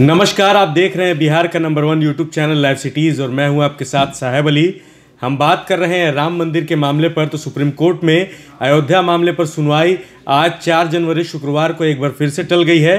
नमस्कार आप देख रहे हैं बिहार का number one YouTube channel live cities और मैं हूं आपके साथ साहेब अली हम बात कर रहे हैं राम मंदिर के मामले पर तो सुप्रीम कोर्ट में अयोध्या मामले पर सुनवाई आज 4 जनवरी शुक्रवार को एक बार फिर से टल गई है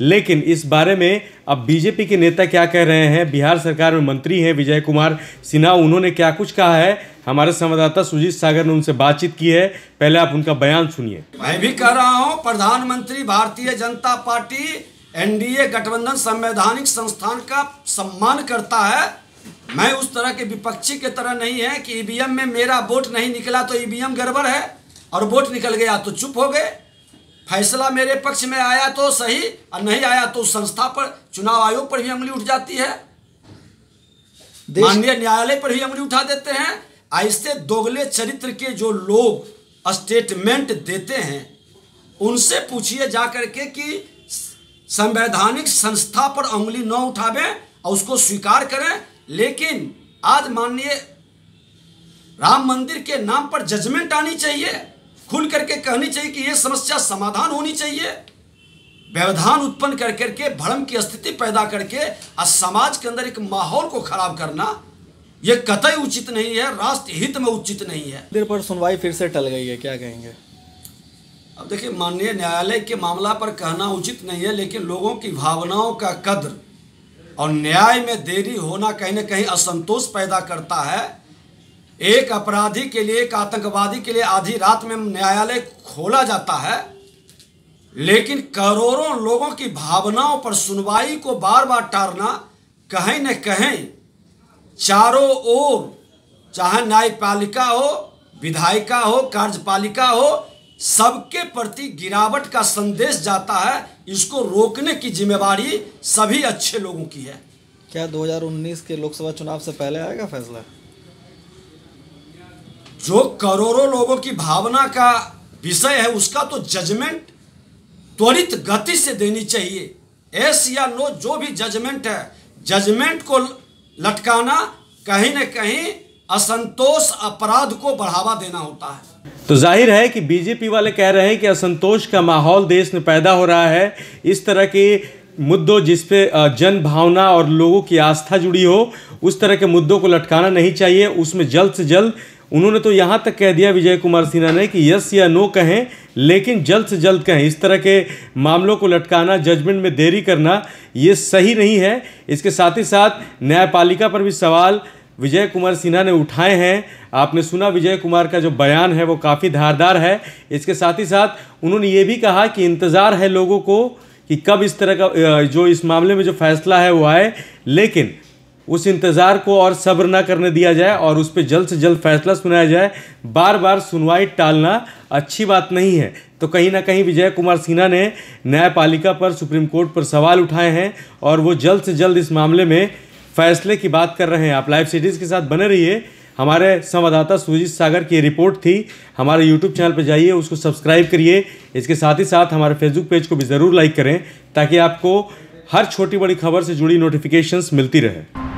लेकिन इस बारे में अब बीजेपी के नेता क्या कह रहे हैं बिहार सरकार में मंत्री हैं विजय कुमार सिन्हा उन्होंने क्या कुछ कहा है हमारे संवाददाता सुजीत सागर ने उनसे बातचीत की है पहले आप उनका बयान सुनिए मैं भी कह रहा हूँ प्रधानमंत्री भारतीय जनता पार्टी एनडीए गठबंधन संवैधानिक संस्थान का सम्मान करता है मैं उस तरह के विपक्षी के तरह नहीं है कि ईवीएम e में मेरा वोट नहीं निकला तो ईवीएम e गड़बड़ है और वोट निकल गया तो चुप हो गए फैसला मेरे पक्ष में आया तो सही और नहीं आया तो संस्था पर चुनाव आयोग पर भी अंगली उठ जाती है माननीय न्यायालय पर भी अंगली उठा देते हैं ऐसे दोगले चरित्र के जो लोग स्टेटमेंट देते हैं उनसे पूछिए जा करके कि संवैधानिक संस्था पर उंगली न उठावे और उसको स्वीकार करें लेकिन आज माननीय राम मंदिर के नाम पर जजमेंट आनी चाहिए खुल करके कहनी चाहिए कि यह समस्या समाधान होनी चाहिए व्यवधान उत्पन्न कर करके भ्रम की स्थिति पैदा करके और समाज के अंदर एक माहौल को खराब करना यह कतई उचित नहीं है राष्ट्र हित में उचित नहीं है मंदिर पर सुनवाई फिर से टल गई है क्या कहेंगे अब देखिए माननीय न्यायालय के मामला पर कहना उचित नहीं है लेकिन लोगों की भावनाओं का कद्र और न्याय में देरी होना कहीं ना कहीं असंतोष पैदा करता है एक अपराधी के लिए एक आतंकवादी के लिए आधी रात में न्यायालय खोला जाता है लेकिन करोड़ों लोगों की भावनाओं पर सुनवाई को बार बार टारना कहीं न कहीं चारों ओर चाहे न्यायपालिका हो विधायिका हो कार्यपालिका हो सबके प्रति गिरावट का संदेश जाता है इसको रोकने की जिम्मेवारी सभी अच्छे लोगों की है क्या 2019 के लोकसभा चुनाव से पहले आएगा फैसला जो करोड़ों लोगों की भावना का विषय है उसका तो जजमेंट त्वरित गति से देनी चाहिए एस या नो जो भी जजमेंट है जजमेंट को लटकाना कहीं न कहीं असंतोष अपराध को बढ़ावा देना होता है तो जाहिर है कि बीजेपी वाले कह रहे हैं कि असंतोष का माहौल देश में पैदा हो रहा है इस तरह के मुद्दों जिसपे जन भावना और लोगों की आस्था जुड़ी हो उस तरह के मुद्दों को लटकाना नहीं चाहिए उसमें जल्द से जल्द उन्होंने तो यहाँ तक कह दिया विजय कुमार सिन्हा ने कि यस या नो कहें लेकिन जल्द से जल्द कहें इस तरह के मामलों को लटकाना जजमेंट में देरी करना ये सही नहीं है इसके साथ ही साथ न्यायपालिका पर भी सवाल विजय कुमार सिन्हा ने उठाए हैं आपने सुना विजय कुमार का जो बयान है वो काफ़ी धारदार है इसके साथ ही साथ उन्होंने ये भी कहा कि इंतज़ार है लोगों को कि कब इस तरह का जो इस मामले में जो फैसला है वो आए लेकिन उस इंतज़ार को और सब्र ना करने दिया जाए और उस पर जल्द से जल्द फैसला सुनाया जाए बार बार सुनवाई टालना अच्छी बात नहीं है तो कहीं ना कहीं विजय कुमार सिन्हा ने न्यायपालिका पर सुप्रीम कोर्ट पर सवाल उठाए हैं और वो जल्द से जल्द इस मामले में फैसले की बात कर रहे हैं आप लाइव सीरीज़ के साथ बने रहिए हमारे संवाददाता सुजीत सागर की रिपोर्ट थी हमारे यूट्यूब चैनल पर जाइए उसको सब्सक्राइब करिए इसके साथ ही साथ हमारे फेसबुक पेज को भी ज़रूर लाइक करें ताकि आपको हर छोटी बड़ी खबर से जुड़ी नोटिफिकेशंस मिलती रहे